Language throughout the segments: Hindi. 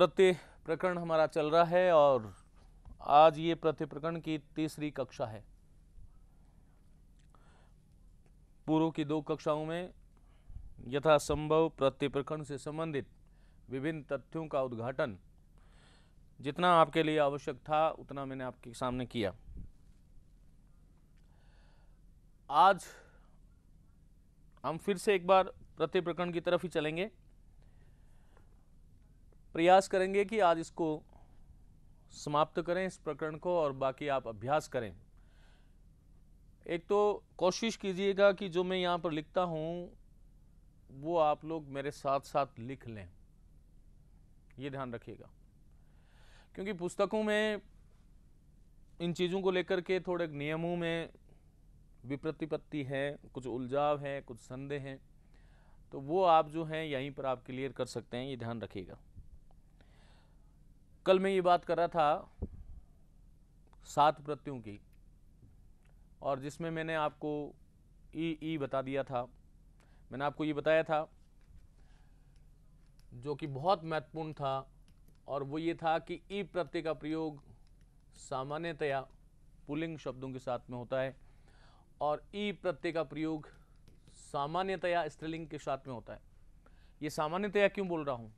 प्रत्य प्रकरण हमारा चल रहा है और आज ये प्रत्यय प्रकरण की तीसरी कक्षा है पूर्व की दो कक्षाओं में यथासंभव प्रत्यय प्रकरण से संबंधित विभिन्न तथ्यों का उद्घाटन जितना आपके लिए आवश्यक था उतना मैंने आपके सामने किया आज हम फिर से एक बार प्रत्यय प्रकरण की तरफ ही चलेंगे प्रयास करेंगे कि आज इसको समाप्त करें इस प्रकरण को और बाकी आप अभ्यास करें एक तो कोशिश कीजिएगा कि जो मैं यहाँ पर लिखता हूँ वो आप लोग मेरे साथ साथ लिख लें ये ध्यान रखिएगा क्योंकि पुस्तकों में इन चीज़ों को लेकर के थोड़े नियमों में विप्रतिपत्ति है कुछ उलझाव हैं कुछ संदेह हैं तो वो आप जो हैं यहीं पर आप क्लियर कर सकते हैं ये ध्यान रखिएगा कल मैं ये बात कर रहा था सात प्रत्ययों की और जिसमें मैंने आपको ई ई बता दिया था मैंने आपको ये बताया था जो कि बहुत महत्वपूर्ण था और वो ये था कि ई प्रत्यय का प्रयोग सामान्यतया पुलिंग शब्दों के साथ में होता है और ई प्रत्यय का प्रयोग सामान्यतया स्त्रीलिंग के साथ में होता है ये सामान्यतया क्यों बोल रहा हूँ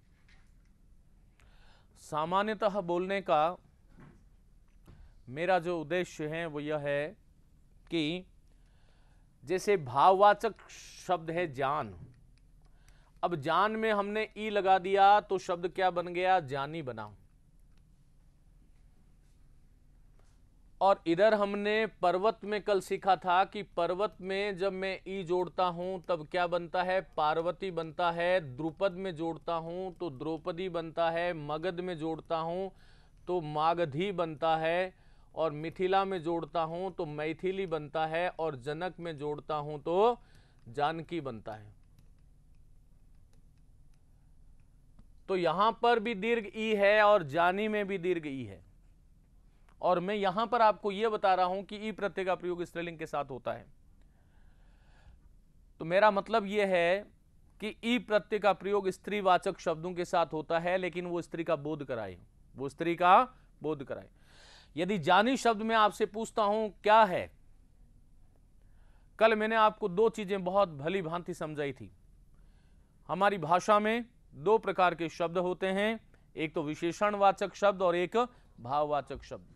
सामान्यतः बोलने का मेरा जो उद्देश्य है वो यह है कि जैसे भाववाचक शब्द है जान अब जान में हमने ई लगा दिया तो शब्द क्या बन गया जानी बना और इधर हमने पर्वत में कल सीखा था कि पर्वत में जब मैं ई जोड़ता हूँ तब क्या बनता है पार्वती बनता है द्रुपद में जोड़ता हूँ तो द्रौपदी बनता है मगध में जोड़ता हूँ तो मागधी बनता है और मिथिला में जोड़ता हूँ तो मैथिली बनता है और जनक में जोड़ता हूँ तो जानकी बनता है तो यहां पर भी दीर्घ ई है और जानी में भी दीर्घ ई है और मैं यहां पर आपको यह बता रहा हूं कि ई प्रत्यय का प्रयोग स्त्रीलिंग के साथ होता है तो मेरा मतलब यह है कि ई प्रत्यय का प्रयोग स्त्रीवाचक शब्दों के साथ होता है लेकिन वो स्त्री का बोध कराए वो स्त्री का बोध कराए यदि जानी शब्द में आपसे पूछता हूं क्या है कल मैंने आपको दो चीजें बहुत भली भांति समझाई थी हमारी भाषा में दो प्रकार के शब्द होते हैं एक तो विशेषणवाचक शब्द और एक भाववाचक शब्द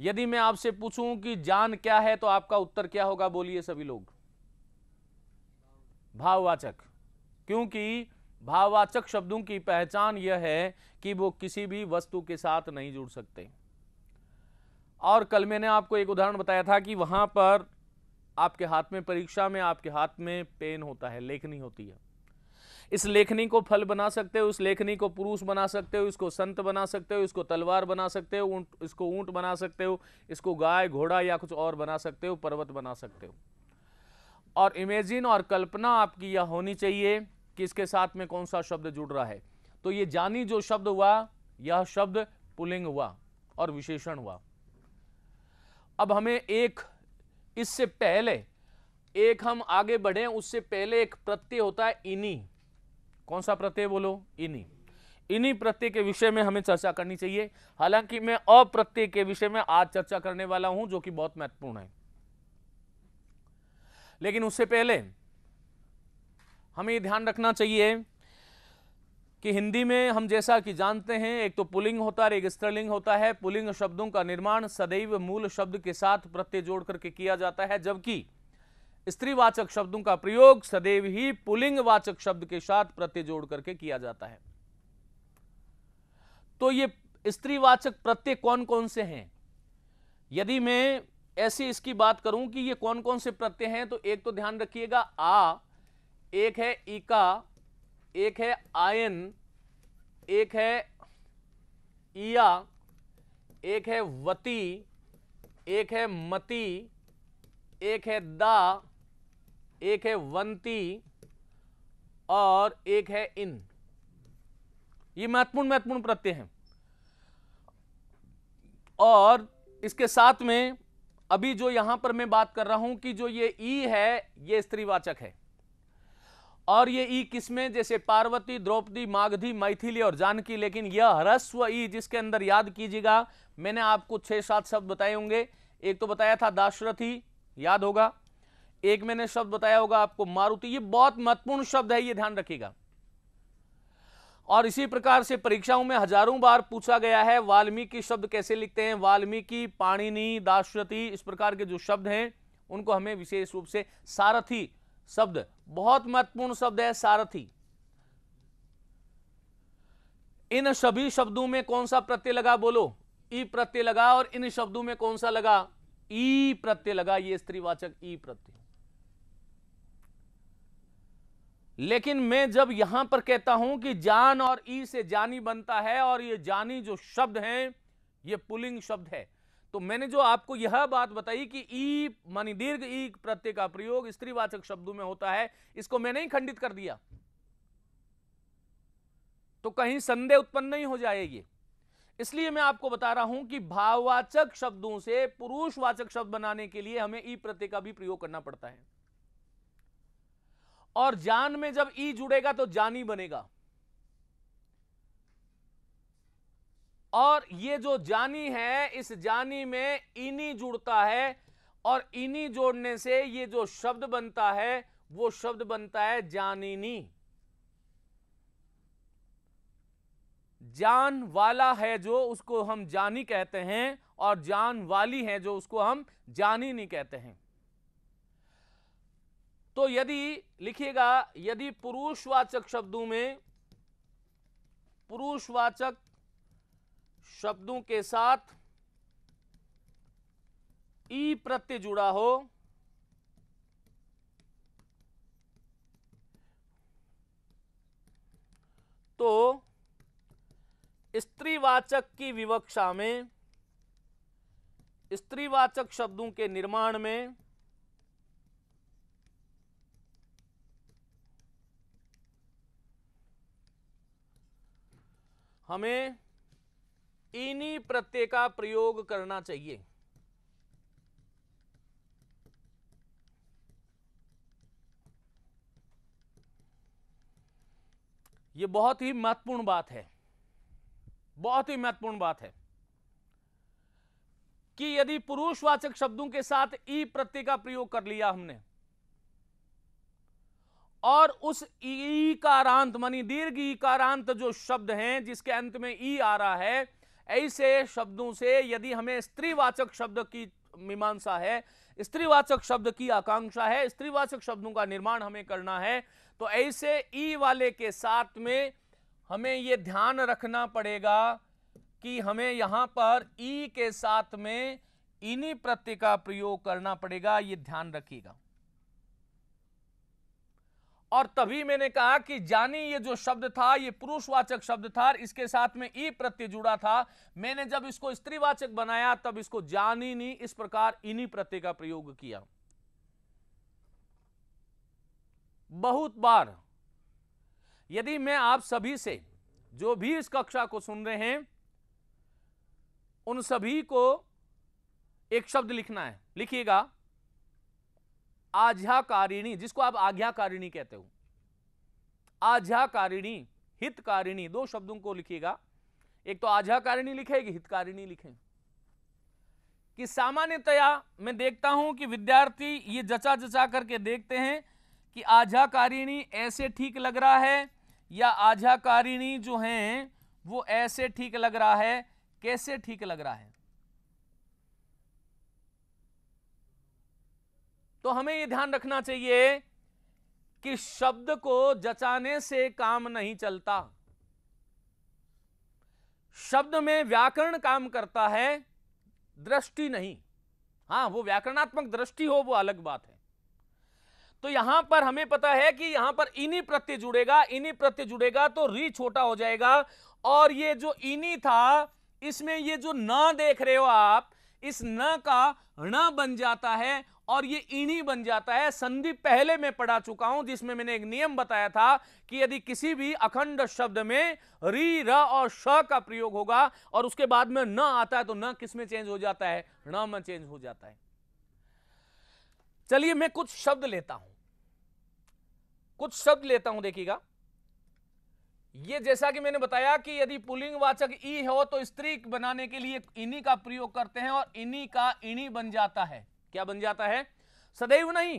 यदि मैं आपसे पूछूं कि जान क्या है तो आपका उत्तर क्या होगा बोलिए सभी लोग भाववाचक क्योंकि भाववाचक शब्दों की पहचान यह है कि वो किसी भी वस्तु के साथ नहीं जुड़ सकते और कल मैंने आपको एक उदाहरण बताया था कि वहां पर आपके हाथ में परीक्षा में आपके हाथ में पेन होता है लेखनी होती है इस लेखनी को फल बना सकते हो इस लेखनी को पुरुष बना सकते हो इसको संत बना सकते हो इसको तलवार बना सकते हो ऊंट इसको ऊंट बना सकते हो इसको गाय घोड़ा या कुछ और बना सकते हो पर्वत बना सकते हो और इमेजिन और कल्पना आपकी यह होनी चाहिए कि इसके साथ में कौन सा शब्द जुड़ रहा है तो ये जानी जो शब्द हुआ यह शब्द पुलिंग हुआ और विशेषण हुआ अब हमें एक इससे पहले एक हम आगे बढ़े उससे पहले एक प्रत्यय होता है इनी कौन सा प्रत्यय बोलो इन्हीं इन्हीं प्रत्यय के विषय में हमें चर्चा करनी चाहिए हालांकि मैं अप्रत्यय के विषय में आज चर्चा करने वाला हूं जो कि बहुत महत्वपूर्ण है लेकिन उससे पहले हमें ध्यान रखना चाहिए कि हिंदी में हम जैसा कि जानते हैं एक तो पुलिंग होता है एक स्त्रीलिंग होता है पुलिंग शब्दों का निर्माण सदैव मूल शब्द के साथ प्रत्यय जोड़ करके किया जाता है जबकि स्त्रीवाचक शब्दों का प्रयोग सदैव ही पुलिंग वाचक शब्द के साथ प्रत्यय जोड़ करके किया जाता है तो ये स्त्रीवाचक प्रत्यय कौन कौन से हैं यदि मैं ऐसी इसकी बात करूं कि ये कौन कौन से प्रत्यय हैं तो एक तो ध्यान रखिएगा आ एक है इका एक है आयन एक है ईया एक है वती एक है मती एक है दा एक है वंती और एक है इन ये महत्वपूर्ण महत्वपूर्ण प्रत्यय हैं और इसके साथ में अभी जो यहां पर मैं बात कर रहा हूं कि जो ये ई है ये स्त्रीवाचक है और ये ई किसमें जैसे पार्वती द्रौपदी माघधी मैथिली और जानकी लेकिन यह ह्रस्व ई जिसके अंदर याद कीजिएगा मैंने आपको छह सात शब्द बताए होंगे एक तो बताया था दाशरथी याद होगा एक मैंने शब्द बताया होगा आपको मारुति ये बहुत महत्वपूर्ण शब्द है ये ध्यान रखिएगा और इसी प्रकार से परीक्षाओं में हजारों बार पूछा गया है वाल्मीकि शब्द कैसे लिखते हैं वाल्मीकि पाणिनी दाश्यति इस प्रकार के जो शब्द हैं उनको हमें विशेष रूप से सारथी शब्द बहुत महत्वपूर्ण शब्द है सारथी इन सभी शब्दों में कौन सा प्रत्यय लगा बोलो ई प्रत्यय लगा और इन शब्दों में कौन सा लगा ई प्रत्यय लगा ये स्त्रीवाचक ई प्रत्यय लेकिन मैं जब यहां पर कहता हूं कि जान और ई से जानी बनता है और ये जानी जो शब्द हैं ये पुलिंग शब्द है तो मैंने जो आपको यह बात बताई कि ई मानी दीर्घ ई प्रत्यय का प्रयोग स्त्रीवाचक शब्दों में होता है इसको मैंने ही खंडित कर दिया तो कहीं संदेह उत्पन्न नहीं हो जाएगी इसलिए मैं आपको बता रहा हूं कि भाववाचक शब्दों से पुरुषवाचक शब्द बनाने के लिए हमें ई प्रत्यय का भी प्रयोग करना पड़ता है और जान में जब ई जुड़ेगा तो जानी बनेगा और ये जो जानी है इस जानी में इनी जुड़ता है और इनी जोड़ने से ये जो शब्द बनता है वो शब्द बनता है जानिनी जान वाला है जो उसको हम जानी कहते हैं और जान वाली है जो उसको हम जानी नहीं कहते हैं तो यदि लिखिएगा यदि पुरुषवाचक शब्दों में पुरुषवाचक शब्दों के साथ ई प्रत्यय जुड़ा हो तो स्त्रीवाचक की विवक्षा में स्त्रीवाचक शब्दों के निर्माण में हमें इनी प्रत्यय का प्रयोग करना चाहिए यह बहुत ही महत्वपूर्ण बात है बहुत ही महत्वपूर्ण बात है कि यदि पुरुषवाचक शब्दों के साथ ई प्रत्यय का प्रयोग कर लिया हमने और उस ई कारांत मानी दीर्घ ई कारांत जो शब्द हैं जिसके अंत में ई आ रहा है ऐसे शब्दों से यदि हमें स्त्रीवाचक शब्द की मीमांसा है स्त्रीवाचक शब्द की आकांक्षा है स्त्रीवाचक शब्दों का निर्माण हमें करना है तो ऐसे ई वाले के साथ में हमें ये ध्यान रखना पड़ेगा कि हमें यहाँ पर ई के साथ में इन्हीं प्रत्यय का प्रयोग करना पड़ेगा ये ध्यान रखिएगा और तभी मैंने कहा कि जानी ये जो शब्द था ये पुरुषवाचक शब्द था इसके साथ में ई प्रत्यय जुड़ा था मैंने जब इसको स्त्रीवाचक बनाया तब इसको जानी नहीं इस प्रकार इन्हीं प्रत्यय का प्रयोग किया बहुत बार यदि मैं आप सभी से जो भी इस कक्षा को सुन रहे हैं उन सभी को एक शब्द लिखना है लिखिएगा आज्ञाकारिणी जिसको आप आज्ञाकारिणी कहते हो आझाकारिणी हितकारिणी दो शब्दों को लिखिएगा एक तो आझाकारिणी लिखेगी हितकारिणी लिखे कि सामान्यतया मैं देखता हूं कि विद्यार्थी ये जचा जचा करके देखते हैं कि आझाकारिणी ऐसे ठीक लग रहा है या आझाकारिणी जो है वो ऐसे ठीक लग रहा है कैसे ठीक लग रहा है तो हमें ये ध्यान रखना चाहिए कि शब्द को जचाने से काम नहीं चलता शब्द में व्याकरण काम करता है दृष्टि नहीं हाँ वो व्याकरणात्मक दृष्टि हो वो अलग बात है तो यहां पर हमें पता है कि यहां पर इन्हीं प्रत्यय जुड़ेगा इन्हीं प्रत्यय जुड़ेगा तो री छोटा हो जाएगा और ये जो इनी था इसमें ये जो न देख रहे हो आप इस न का ण बन जाता है और ये इनी बन जाता है संधि पहले मैं पढ़ा चुका हूं जिसमें मैंने एक नियम बताया था कि यदि किसी भी अखंड शब्द में री र और श का प्रयोग होगा और उसके बाद में न आता है तो न किस में चेंज हो जाता है न में चेंज हो जाता है चलिए मैं कुछ शब्द लेता हूं कुछ शब्द लेता हूं देखिएगा ये जैसा कि मैंने बताया कि यदि पुलिंग वाचक ई हो तो स्त्री बनाने के लिए इन्हीं का प्रयोग करते हैं और इन्हीं का इनी बन जाता है क्या बन जाता है सदैव नहीं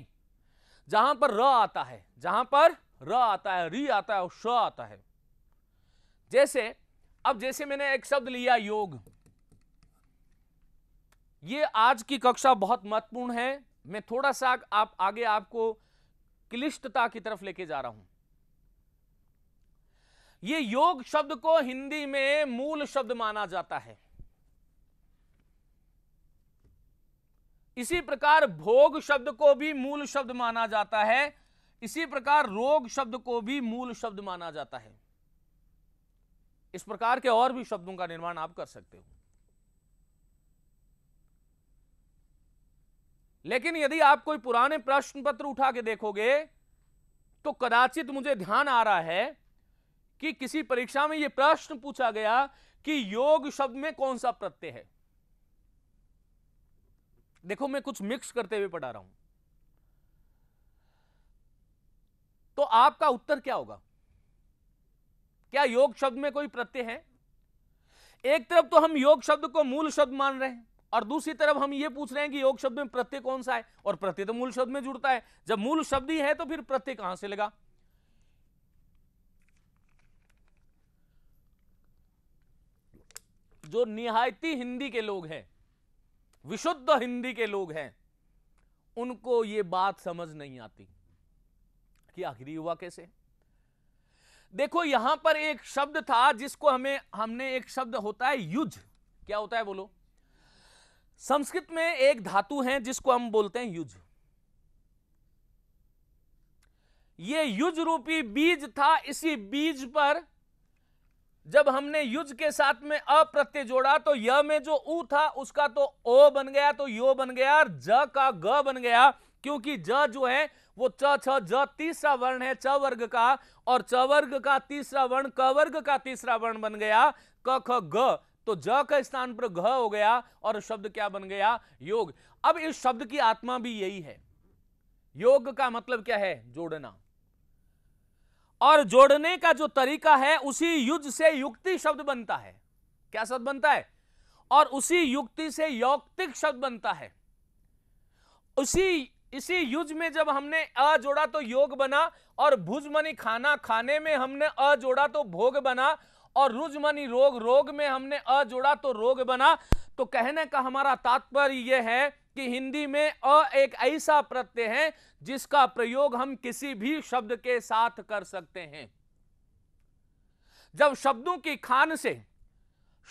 जहां पर र आता है जहां पर र आता है री आता है और श आता है जैसे अब जैसे मैंने एक शब्द लिया योग ये आज की कक्षा बहुत महत्वपूर्ण है मैं थोड़ा सा आप आगे आपको क्लिष्टता की तरफ लेके जा रहा हूं ये योग शब्द को हिंदी में मूल शब्द माना जाता है इसी प्रकार भोग शब्द को भी मूल शब्द माना जाता है इसी प्रकार रोग शब्द को भी मूल शब्द माना जाता है इस प्रकार के और भी शब्दों का निर्माण आप कर सकते हो लेकिन यदि आप कोई पुराने प्रश्न पत्र उठा के देखोगे तो कदाचित मुझे ध्यान आ रहा है कि किसी परीक्षा में यह प्रश्न पूछा गया कि योग शब्द में कौन सा प्रत्यय है देखो मैं कुछ मिक्स करते हुए पढ़ा रहा हूं तो आपका उत्तर क्या होगा क्या योग शब्द में कोई प्रत्यय है एक तरफ तो हम योग शब्द को मूल शब्द मान रहे हैं और दूसरी तरफ हम ये पूछ रहे हैं कि योग शब्द में प्रत्यय कौन सा है और प्रत्यय तो मूल शब्द में जुड़ता है जब मूल शब्द ही है तो फिर प्रत्यय कहां से लगा जो निहायती हिंदी के लोग हैं विशुद्ध हिंदी के लोग हैं उनको ये बात समझ नहीं आती कि आखिर हुआ कैसे देखो यहां पर एक शब्द था जिसको हमें हमने एक शब्द होता है युज क्या होता है बोलो संस्कृत में एक धातु है जिसको हम बोलते हैं युज ये युज रूपी बीज था इसी बीज पर जब हमने युज के साथ में अप्रत्यय जोड़ा तो य में जो उ था उसका तो ओ बन गया तो यो बन गया और ज का ग बन गया क्योंकि ज जो है वो च छ ज तीसरा वर्ण है च वर्ग का और च वर्ग का तीसरा वर्ण क वर्ग का तीसरा वर्ण बन गया क ख ग तो ज का स्थान पर घ हो गया और शब्द क्या बन गया योग अब इस शब्द की आत्मा भी यही है योग का मतलब क्या है जोड़ना और जोड़ने का जो तरीका है उसी युज से युक्ति शब्द बनता है क्या शब्द बनता है और उसी युक्ति से यौक्तिक शब्द बनता है उसी इसी युज में जब हमने अ जोड़ा तो योग बना और भुज मनी खाना खाने में हमने अ जोड़ा तो भोग बना और रुज मनी रोग रोग में हमने अ जोड़ा तो रोग बना तो कहने का हमारा तात्पर्य यह है कि हिंदी में अ एक ऐसा प्रत्यय है जिसका प्रयोग हम किसी भी शब्द के साथ कर सकते हैं जब शब्दों की खान से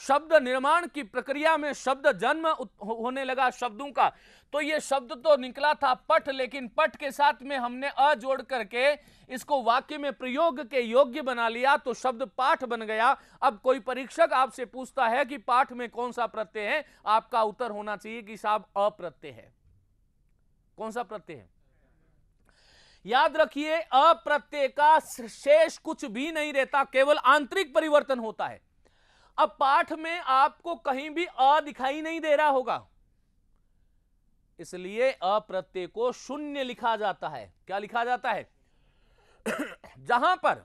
शब्द निर्माण की प्रक्रिया में शब्द जन्म होने लगा शब्दों का तो ये शब्द तो निकला था पट लेकिन पट के साथ में हमने अ जोड़ करके इसको वाक्य में प्रयोग के योग्य बना लिया तो शब्द पाठ बन गया अब कोई परीक्षक आपसे पूछता है कि पाठ में कौन सा प्रत्यय है आपका उत्तर होना चाहिए कि साहब अप्रत्यय है कौन सा प्रत्यय है याद रखिए अप्रत्यय का शेष कुछ भी नहीं रहता केवल आंतरिक परिवर्तन होता है अब पाठ में आपको कहीं भी अ दिखाई नहीं दे रहा होगा इसलिए अप्रत्यय को शून्य लिखा जाता है क्या लिखा जाता है जहां पर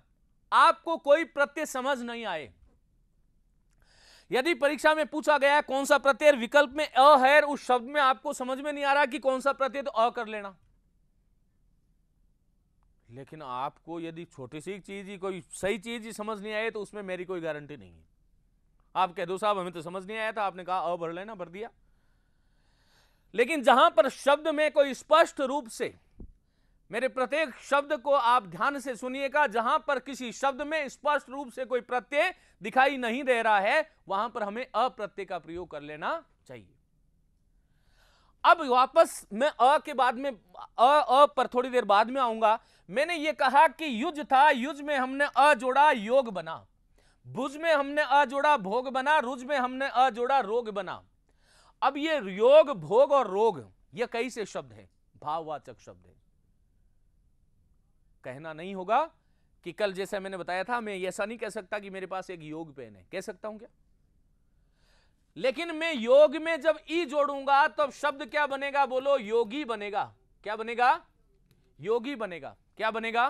आपको कोई प्रत्यय समझ नहीं आए यदि परीक्षा में पूछा गया है कौन सा प्रत्यय विकल्प में अ है उस शब्द में आपको समझ में नहीं आ रहा कि कौन सा प्रत्यय तो अ कर लेना लेकिन आपको यदि छोटी सी चीज ही कोई सही चीज ही समझ नहीं आई तो उसमें मेरी कोई गारंटी नहीं है आप कह दो साहब हमें तो समझ नहीं आया था आपने कहा अ भर लेना भर दिया लेकिन जहां पर शब्द में कोई स्पष्ट रूप से मेरे प्रत्येक शब्द को आप ध्यान से सुनिएगा जहां पर किसी शब्द में स्पष्ट रूप से कोई प्रत्यय दिखाई नहीं दे रहा है वहां पर हमें अप्रत्यय का प्रयोग कर लेना चाहिए अब वापस मैं अ के बाद में अ अ पर थोड़ी देर बाद में आऊंगा मैंने ये कहा कि युज था युज में हमने अ जोड़ा योग बना भुज में हमने अ जोड़ा भोग बना रुज में हमने अ जोड़ा रोग बना अब ये योग भोग और रोग ये कई से शब्द हैं भाववाचक शब्द है कहना नहीं होगा कि कल जैसे मैंने बताया था मैं ऐसा नहीं कह सकता कि मेरे पास एक योग पेन है कह सकता हूं क्या लेकिन मैं योग में जब ई जोड़ूंगा तो शब्द क्या बनेगा बोलो योगी बनेगा क्या बनेगा योगी बनेगा क्या बनेगा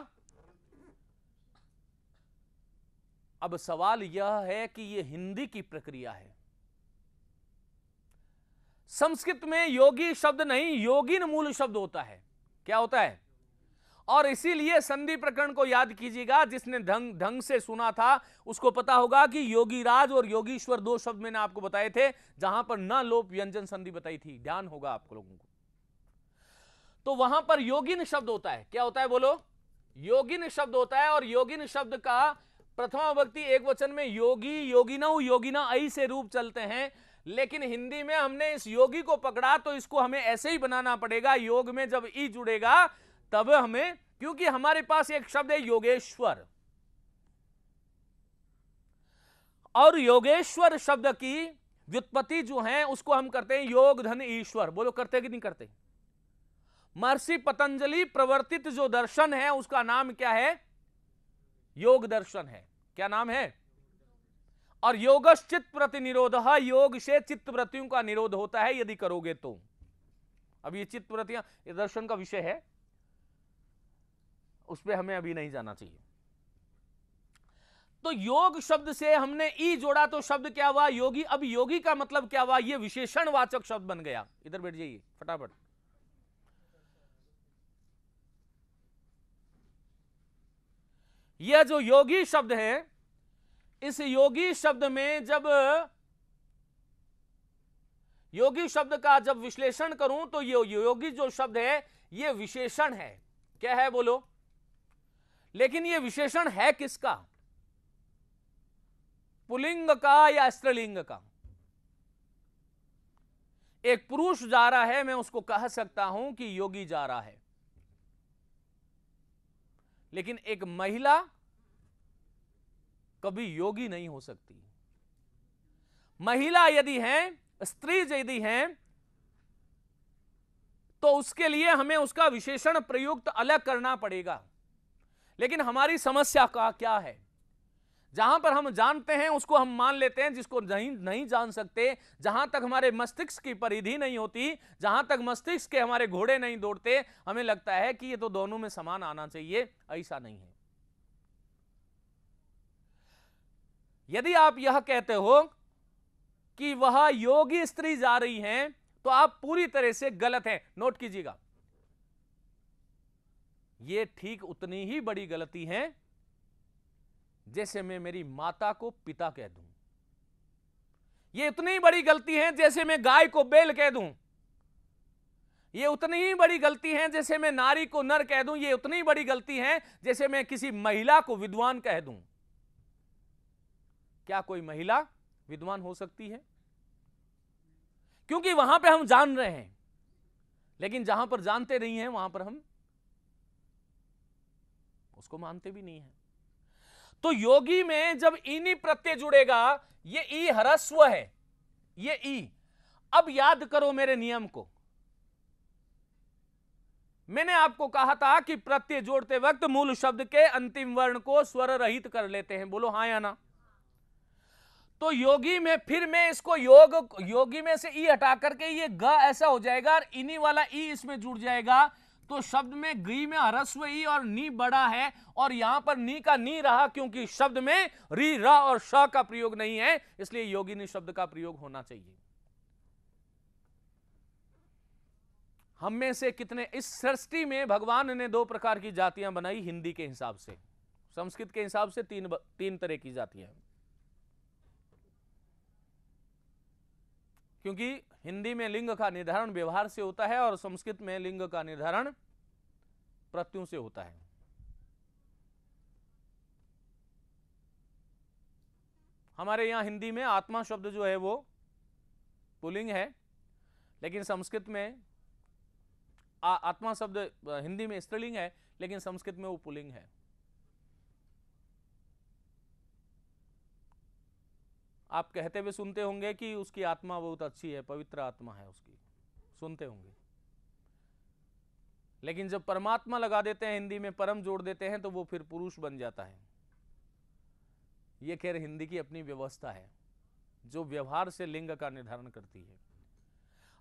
अब सवाल यह है कि यह हिंदी की प्रक्रिया है संस्कृत में योगी शब्द नहीं योगिन मूल शब्द होता है क्या होता है और इसीलिए संधि प्रकरण को याद कीजिएगा जिसने ढंग ढंग से सुना था उसको पता होगा कि योगीराज और योगीश्वर दो शब्द मैंने आपको बताए थे जहां पर न लोप व्यंजन संधि बताई थी ध्यान होगा आप लोगों को तो वहां पर योगिन शब्द होता है क्या होता है बोलो योगिन शब्द होता है और योगिन शब्द का प्रथमा व्यक्ति एक वचन में योगी योगिना योगिना ऐसे से रूप चलते हैं लेकिन हिंदी में हमने इस योगी को पकड़ा तो इसको हमें ऐसे ही बनाना पड़ेगा योग में जब ई जुड़ेगा तब हमें क्योंकि हमारे पास एक शब्द है योगेश्वर और योगेश्वर शब्द की व्युत्पत्ति जो है उसको हम करते हैं योग धन ईश्वर बोलो करते कि नहीं करते महर्षि पतंजलि प्रवर्तित जो दर्शन है उसका नाम क्या है योग दर्शन है क्या नाम है और योगश्चित प्रति निरोध हाँ, योग से चित्त वृत्तियों का निरोध होता है यदि करोगे तो अब ये चित्त वृत्तियां ये दर्शन का विषय है उस पर हमें अभी नहीं जाना चाहिए तो योग शब्द से हमने ई जोड़ा तो शब्द क्या हुआ योगी अब योगी का मतलब क्या हुआ ये विशेषणवाचक शब्द बन गया इधर बैठ जाइए फटाफट यह जो योगी शब्द है इस योगी शब्द में जब योगी शब्द का जब विश्लेषण करूं तो ये यो, योगी जो शब्द है ये विशेषण है क्या है बोलो लेकिन ये विशेषण है किसका पुलिंग का या स्त्रीलिंग का एक पुरुष जा रहा है मैं उसको कह सकता हूं कि योगी जा रहा है लेकिन एक महिला कभी योगी नहीं हो सकती महिला यदि है स्त्री यदि है तो उसके लिए हमें उसका विशेषण प्रयुक्त अलग करना पड़ेगा लेकिन हमारी समस्या का क्या है जहां पर हम जानते हैं उसको हम मान लेते हैं जिसको नहीं नहीं जान सकते जहां तक हमारे मस्तिष्क की परिधि नहीं होती जहां तक मस्तिष्क के हमारे घोड़े नहीं दौड़ते हमें लगता है कि ये तो दोनों में समान आना चाहिए ऐसा नहीं है यदि आप यह कहते हो कि वह योगी स्त्री जा रही हैं तो आप पूरी तरह से गलत हैं नोट कीजिएगा यह ठीक उतनी ही बड़ी गलती है जैसे मैं मेरी माता को पिता कह दूं यह उतनी ही बड़ी गलती है जैसे मैं गाय को बेल कह दूं ये उतनी ही बड़ी गलती है जैसे मैं नारी को नर कह दूं ये उतनी बड़ी गलती है जैसे मैं किसी महिला को विद्वान कह दूं क्या कोई महिला विद्वान हो सकती है क्योंकि वहां पे हम जान रहे हैं लेकिन जहां पर जानते नहीं है वहां पर हम उसको मानते भी नहीं है तो योगी में जब इनी प्रत्यय जुड़ेगा ये ई हरस्व है ये ई अब याद करो मेरे नियम को मैंने आपको कहा था कि प्रत्यय जोड़ते वक्त मूल शब्द के अंतिम वर्ण को स्वर रहित कर लेते हैं बोलो हाँ या ना तो योगी में फिर मैं इसको योग योगी में से ई हटा करके ये ग ऐसा हो जाएगा और इन्हीं वाला ई इसमें जुड़ जाएगा तो शब्द में गई में हरस्व ई और नी बड़ा है और यहां पर नी का नी रहा क्योंकि शब्द में री र और श का प्रयोग नहीं है इसलिए योगी ने शब्द का प्रयोग होना चाहिए हम में से कितने इस सृष्टि में भगवान ने दो प्रकार की जातियां बनाई हिंदी के हिसाब से संस्कृत के हिसाब से तीन तीन तरह की जातियां क्योंकि हिंदी में लिंग का निर्धारण व्यवहार से होता है और संस्कृत में लिंग का निर्धारण प्रत्यु से होता है हमारे यहां हिंदी में आत्मा शब्द जो है वो पुलिंग है लेकिन संस्कृत में आ, आत्मा शब्द हिंदी में स्त्रीलिंग है लेकिन संस्कृत में वो पुलिंग है आप कहते हुए सुनते होंगे कि उसकी आत्मा बहुत अच्छी है पवित्र आत्मा है उसकी सुनते होंगे लेकिन जब परमात्मा लगा देते हैं हिंदी में परम जोड़ देते हैं तो वो फिर पुरुष बन जाता है ये खैर हिंदी की अपनी व्यवस्था है जो व्यवहार से लिंग का निर्धारण करती है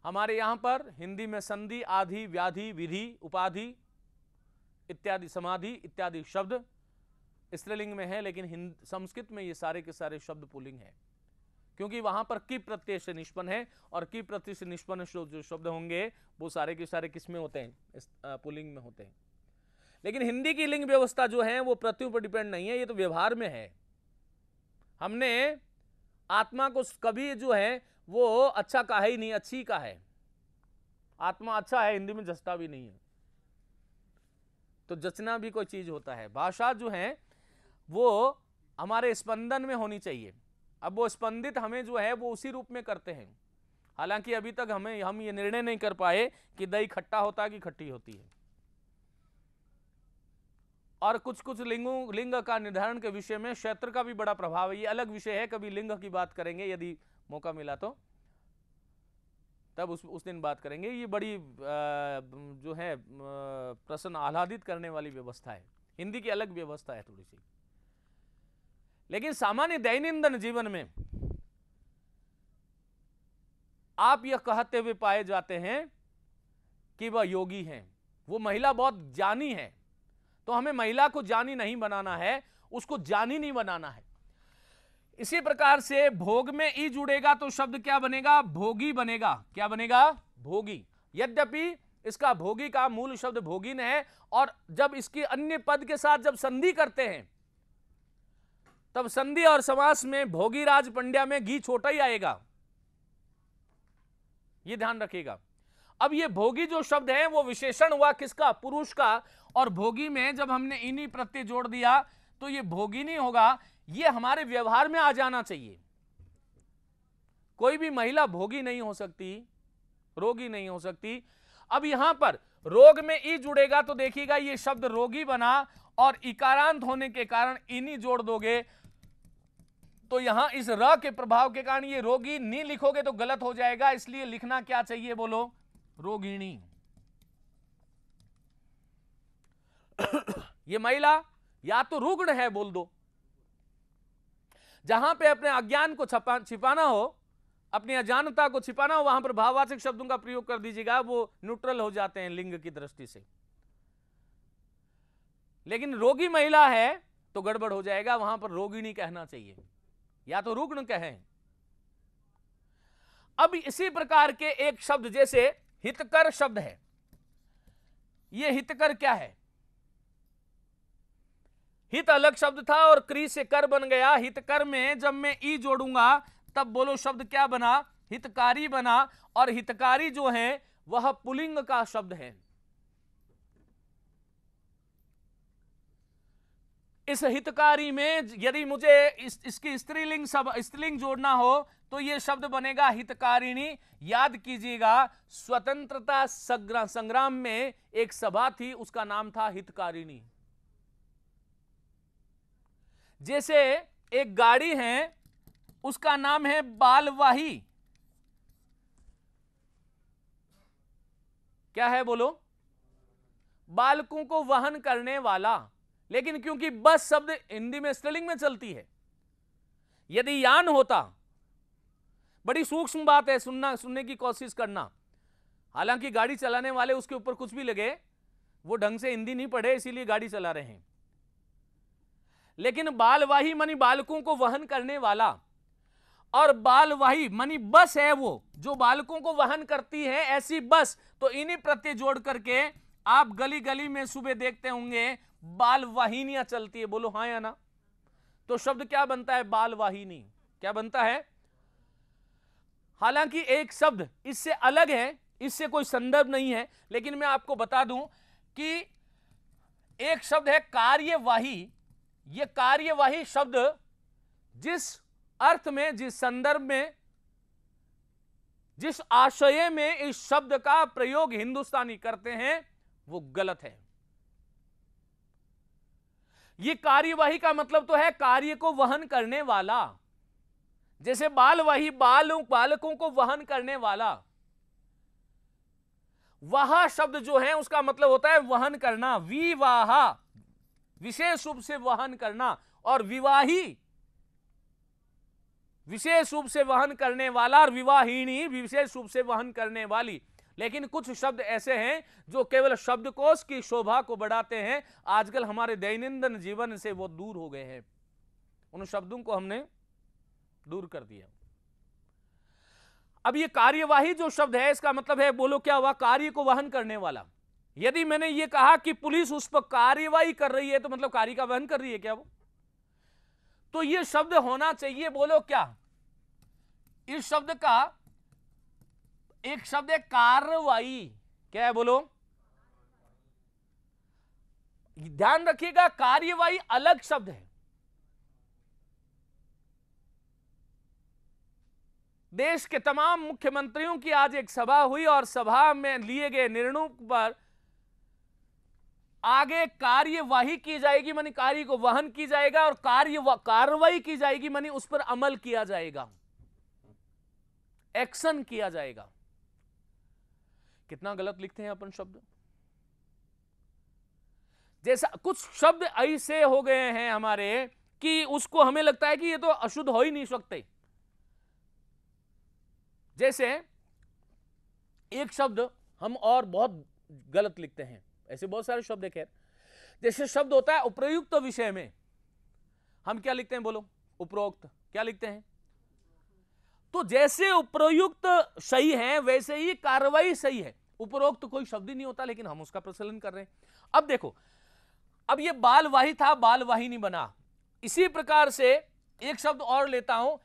हमारे यहां पर हिंदी में संधि आधि व्याधि विधि उपाधि इत्यादि समाधि इत्यादि शब्द स्त्रीलिंग में है लेकिन संस्कृत में ये सारे के सारे शब्द पुलिंग है क्योंकि वहां पर की प्रत्यय से निष्पन्न है और की प्रत्यय से निष्पन्न जो शब्द होंगे वो सारे के सारे किस में होते हैं पुलिंग में होते हैं लेकिन हिंदी की लिंग व्यवस्था जो है वो प्रत्ययों पर डिपेंड नहीं है ये तो व्यवहार में है हमने आत्मा को कभी जो है वो अच्छा कहा ही नहीं अच्छी का है आत्मा अच्छा है हिंदी में जचता भी नहीं है तो जचना भी कोई चीज होता है भाषा जो है वो हमारे स्पंदन में होनी चाहिए अब वो स्पंदित हमें जो है वो उसी रूप में करते हैं हालांकि अभी तक हमें हम ये निर्णय नहीं कर पाए कि दही खट्टा होता है कि खट्टी होती है और कुछ कुछ लिंगों लिंग का निर्धारण के विषय में क्षेत्र का भी बड़ा प्रभाव है ये अलग विषय है कभी लिंग की बात करेंगे यदि मौका मिला तो तब उस उस दिन बात करेंगे ये बड़ी आ, जो है प्रश्न आह्लादित करने वाली व्यवस्था है हिंदी की अलग व्यवस्था है थोड़ी सी लेकिन सामान्य दैनंदिन जीवन में आप यह कहते हुए पाए जाते हैं कि वह योगी हैं वो महिला बहुत ज्ञानी है तो हमें महिला को जानी नहीं बनाना है उसको ज्ञानी नहीं बनाना है इसी प्रकार से भोग में ई जुड़ेगा तो शब्द क्या बनेगा भोगी बनेगा क्या बनेगा भोगी यद्यपि इसका भोगी का मूल शब्द भोगिन है और जब इसकी अन्य पद के साथ जब संधि करते हैं तब संधि और समास में भोगी राज पंड्या में घी छोटा ही आएगा ये ध्यान रखिएगा अब ये भोगी जो शब्द है वो विशेषण हुआ किसका पुरुष का और भोगी में जब हमने इन्हीं प्रत्यय जोड़ दिया तो ये भोगी नहीं होगा ये हमारे व्यवहार में आ जाना चाहिए कोई भी महिला भोगी नहीं हो सकती रोगी नहीं हो सकती अब यहां पर रोग में ई जुड़ेगा तो देखिएगा ये शब्द रोगी बना और इकारांत होने के कारण इनी जोड़ दोगे तो यहां इस र के प्रभाव के कारण ये रोगी नी लिखोगे तो गलत हो जाएगा इसलिए लिखना क्या चाहिए बोलो रोगिणी ये महिला या तो रुग्ण है बोल दो जहां पे अपने अज्ञान को छपा छिपाना हो अपनी अजानता को छिपाना हो वहां पर भाववाचक शब्दों का प्रयोग कर दीजिएगा वो न्यूट्रल हो जाते हैं लिंग की दृष्टि से लेकिन रोगी महिला है तो गड़बड़ हो जाएगा वहां पर रोगिणी कहना चाहिए या तो रुग्ण कहें अब इसी प्रकार के एक शब्द जैसे हितकर शब्द है यह हितकर क्या है हित अलग शब्द था और क्री से कर बन गया हितकर में जब मैं ई जोड़ूंगा तब बोलो शब्द क्या बना हितकारी बना और हितकारी जो है वह पुलिंग का शब्द है इस हितकारी में यदि मुझे इस, इसकी स्त्रीलिंग सब स्त्रीलिंग जोड़ना हो तो ये शब्द बनेगा हितकारिणी याद कीजिएगा स्वतंत्रता संग्राम में एक सभा थी उसका नाम था हितकारिणी जैसे एक गाड़ी है उसका नाम है बालवाही क्या है बोलो बालकों को वहन करने वाला लेकिन क्योंकि बस शब्द हिंदी में स्त्रीलिंग में चलती है यदि यान होता बड़ी सूक्ष्म बात है सुनना सुनने की कोशिश करना हालांकि गाड़ी चलाने वाले उसके ऊपर कुछ भी लगे वो ढंग से हिंदी नहीं पढ़े इसीलिए गाड़ी चला रहे हैं लेकिन बालवाही मनी बालकों को वहन करने वाला और बालवाही मनी बस है वो जो बालकों को वहन करती है ऐसी बस तो इन्हीं प्रत्यय जोड़ करके आप गली गली में सुबह देखते होंगे बाल वाहिनियां चलती है बोलो हा या ना तो शब्द क्या बनता है बाल वाहिनी क्या बनता है हालांकि एक शब्द इससे अलग है इससे कोई संदर्भ नहीं है लेकिन मैं आपको बता दूं कि एक शब्द है कार्यवाही यह कार्यवाही शब्द जिस अर्थ में जिस संदर्भ में जिस आशय में इस शब्द का प्रयोग हिंदुस्तानी करते हैं वो गलत है ये कार्यवाही का मतलब तो है कार्य को वहन करने वाला जैसे बालवाही बालों बालकों को वहन करने वाला वाह शब्द जो है उसका मतलब होता है वहन करना विवाह विशेष रूप से वहन करना और विवाही विशेष रूप से वहन करने वाला और विवाहिनी विशेष रूप से वहन करने वाली लेकिन कुछ शब्द ऐसे हैं जो केवल शब्दकोश की शोभा को बढ़ाते हैं आजकल हमारे दैनंदिन जीवन से वो दूर हो गए हैं उन शब्दों को हमने दूर कर दिया अब ये कार्यवाही जो शब्द है इसका मतलब है बोलो क्या हुआ कार्य को वहन करने वाला यदि मैंने ये कहा कि पुलिस उस पर कार्यवाही कर रही है तो मतलब कार्य का वहन कर रही है क्या वो तो ये शब्द होना चाहिए बोलो क्या इस शब्द का एक शब्द है कार्रवाई क्या है बोलो ध्यान रखिएगा कार्यवाही अलग शब्द है देश के तमाम मुख्यमंत्रियों की आज एक सभा हुई और सभा में लिए गए निर्णयों पर आगे कार्यवाही की जाएगी मानी कार्य को वहन की जाएगा और कार्य कार्रवाई की जाएगी मानी उस पर अमल किया जाएगा एक्शन किया जाएगा कितना गलत लिखते हैं अपन शब्द जैसा कुछ शब्द ऐसे हो गए हैं हमारे कि उसको हमें लगता है कि ये तो अशुद्ध हो ही नहीं सकते जैसे एक शब्द हम और बहुत गलत लिखते हैं ऐसे बहुत सारे शब्द है खैर जैसे शब्द होता है उपयुक्त विषय में हम क्या लिखते हैं बोलो उपरोक्त क्या लिखते हैं तो जैसे उपरोक्त सही है वैसे ही कार्रवाई सही है उपरोक्त तो कोई शब्द ही नहीं होता लेकिन हम उसका प्रचलन कर रहे हैं अब देखो अब ये बालवाही था बालवाहिनी बना इसी प्रकार से एक शब्द और लेता हूं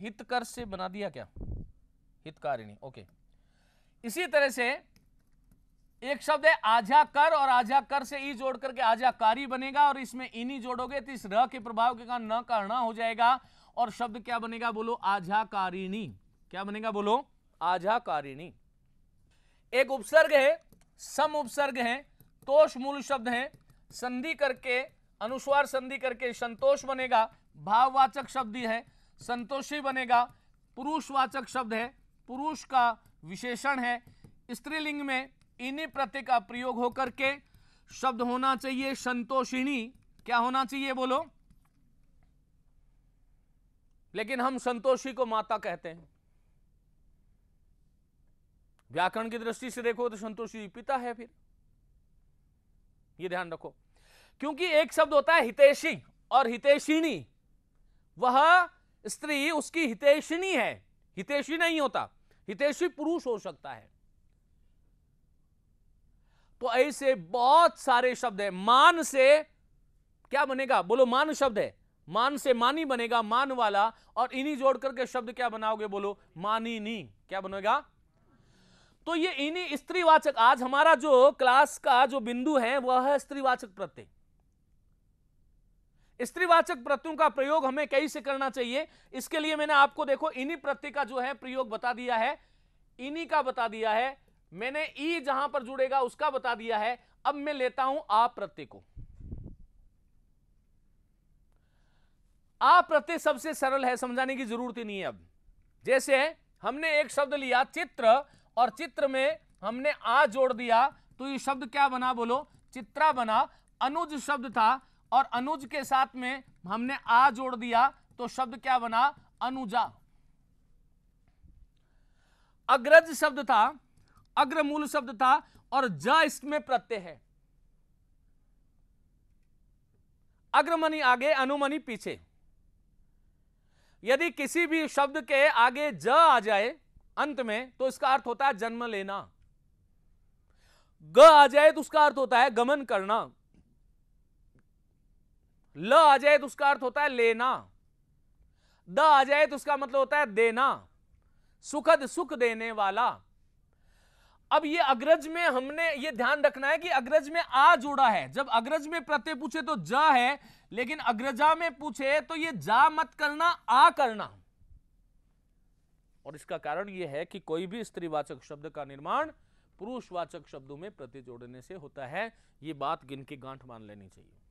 हितकर से बना दिया क्या हितकारिणी ओके इसी तरह से एक शब्द है आजा कर और आजा कर से ई जोड़ करके आजाकारी बनेगा और इसमें इनी जोड़ोगे तो इस र के प्रभाव के कारण न का न हो जाएगा और शब्द क्या बनेगा बोलो कारिणी क्या बनेगा बोलो कारिणी एक उपसर्ग है सम उपसर्ग है तोष मूल शब्द है संधि करके अनुस्वार संधि करके संतोष बनेगा भाववाचक शब्द है संतोषी बनेगा पुरुषवाचक शब्द है पुरुष का विशेषण है स्त्रीलिंग में इन्हीं प्रत्यय का प्रयोग होकर के शब्द होना चाहिए संतोषिणी क्या होना चाहिए बोलो लेकिन हम संतोषी को माता कहते हैं व्याकरण की दृष्टि से देखो तो संतोषी पिता है फिर ये ध्यान रखो क्योंकि एक शब्द होता है हितेशी और हितेशिनी वह स्त्री उसकी हितेशिनी है हितेशी नहीं होता हितेशी पुरुष हो सकता है ऐसे बहुत सारे शब्द है मान से क्या बनेगा बोलो मान शब्द है मान से मानी बनेगा मान वाला और इन्हीं जोड़ करके शब्द क्या बनाओगे बोलो मानी नी क्या बनेगा तो ये इन्हीं स्त्रीवाचक आज हमारा जो क्लास का जो बिंदु है वह है स्त्रीवाचक प्रत्यय स्त्रीवाचक प्रत्ययों का प्रयोग हमें कई से करना चाहिए इसके लिए मैंने आपको देखो इन्हीं प्रत्यय का जो है प्रयोग बता दिया है इन्हीं का बता दिया है मैंने ई जहां पर जुड़ेगा उसका बता दिया है अब मैं लेता हूं आ प्रत्यय को आ प्रत्यय सबसे सरल है समझाने की जरूरत ही नहीं है अब जैसे हमने एक शब्द लिया चित्र और चित्र में हमने आ जोड़ दिया तो ये शब्द क्या बना बोलो चित्रा बना अनुज शब्द था और अनुज के साथ में हमने आ जोड़ दिया तो शब्द क्या बना अनुजा अग्रज शब्द था अग्र मूल शब्द था और ज इसमें प्रत्यय है अग्रमणि आगे अनुमणि पीछे यदि किसी भी शब्द के आगे ज आ जाए अंत में तो इसका अर्थ होता है जन्म लेना ग आ जाए तो उसका अर्थ होता है गमन करना ल आ जाए तो उसका अर्थ होता है लेना द आ जाए तो उसका मतलब होता है देना सुखद सुख देने वाला अब ये अग्रज में हमने ये ध्यान रखना है कि अग्रज में आ जोड़ा है जब अग्रज में प्रत्यय पूछे तो जा है लेकिन अग्रजा में पूछे तो ये जा मत करना आ करना और इसका कारण यह है कि कोई भी स्त्रीवाचक शब्द का निर्माण पुरुषवाचक शब्दों में प्रति जोड़ने से होता है ये बात गिन के गांठ मान लेनी चाहिए